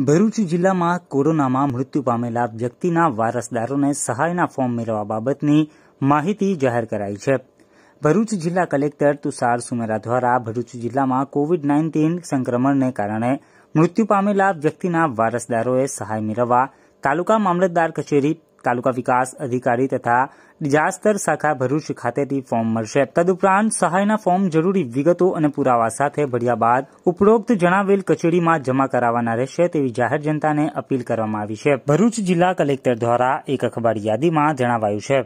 ભરૂચ જિલ્લામાં કોરોનામાં મૃત્યુ પામેલા વ્યક્તિના વારસદારોને સહાયના ફોર્મ મેળવવા બાબતની માહિતી જાહેર કરાઈ છે ભરૂચ જિલ્લા કલેક્ટર તુષાર સુમેરા દ્વારા ભરૂચ જિલ્લામાં કોવિડ નાઇન્ટીન સંક્રમણને કારણે મૃત્યુ પામેલા વ્યક્તિના વારસદારોએ સહાય મેળવવા તાલુકા મામલતદાર કચેરી તાલુકા વિકાસ અધિકારી તથા ડિઝાસ્ટર શાખા ભરૂચ ખાતેથી ફોર્મ મળશે તદુપરાંત સહાયના ફોર્મ જરૂરી વિગતો અને પુરાવા સાથે ભર્યા બાદ ઉપરોક્ત જણાવેલ કચેરીમાં જમા કરાવવાના રહેશે તેવી જાહેર જનતાને અપીલ કરવામાં આવી છે ભરૂચ જિલ્લા કલેક્ટર દ્વારા એક અખબાર યાદીમાં જણાવાયું છે